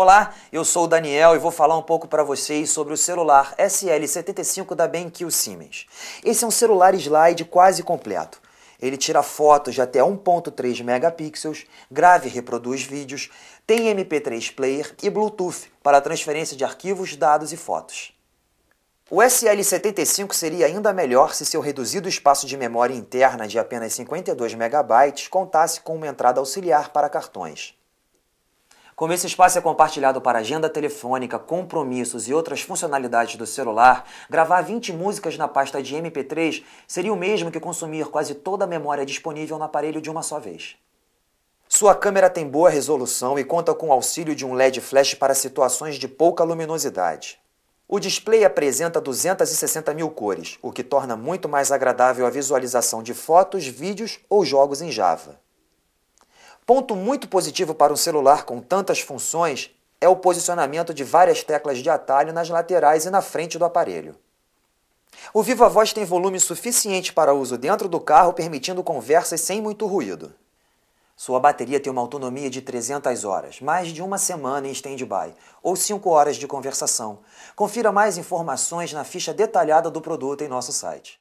Olá, eu sou o Daniel e vou falar um pouco para vocês sobre o celular SL75 da BenQ Siemens. Esse é um celular slide quase completo. Ele tira fotos de até 1.3 megapixels, grave e reproduz vídeos, tem MP3 player e Bluetooth para transferência de arquivos, dados e fotos. O SL75 seria ainda melhor se seu reduzido espaço de memória interna de apenas 52 MB contasse com uma entrada auxiliar para cartões. Como esse espaço é compartilhado para agenda telefônica, compromissos e outras funcionalidades do celular, gravar 20 músicas na pasta de MP3 seria o mesmo que consumir quase toda a memória disponível no aparelho de uma só vez. Sua câmera tem boa resolução e conta com o auxílio de um LED flash para situações de pouca luminosidade. O display apresenta 260 mil cores, o que torna muito mais agradável a visualização de fotos, vídeos ou jogos em Java. Ponto muito positivo para um celular com tantas funções é o posicionamento de várias teclas de atalho nas laterais e na frente do aparelho. O Viva Voz tem volume suficiente para uso dentro do carro, permitindo conversas sem muito ruído. Sua bateria tem uma autonomia de 300 horas, mais de uma semana em stand-by, ou 5 horas de conversação. Confira mais informações na ficha detalhada do produto em nosso site.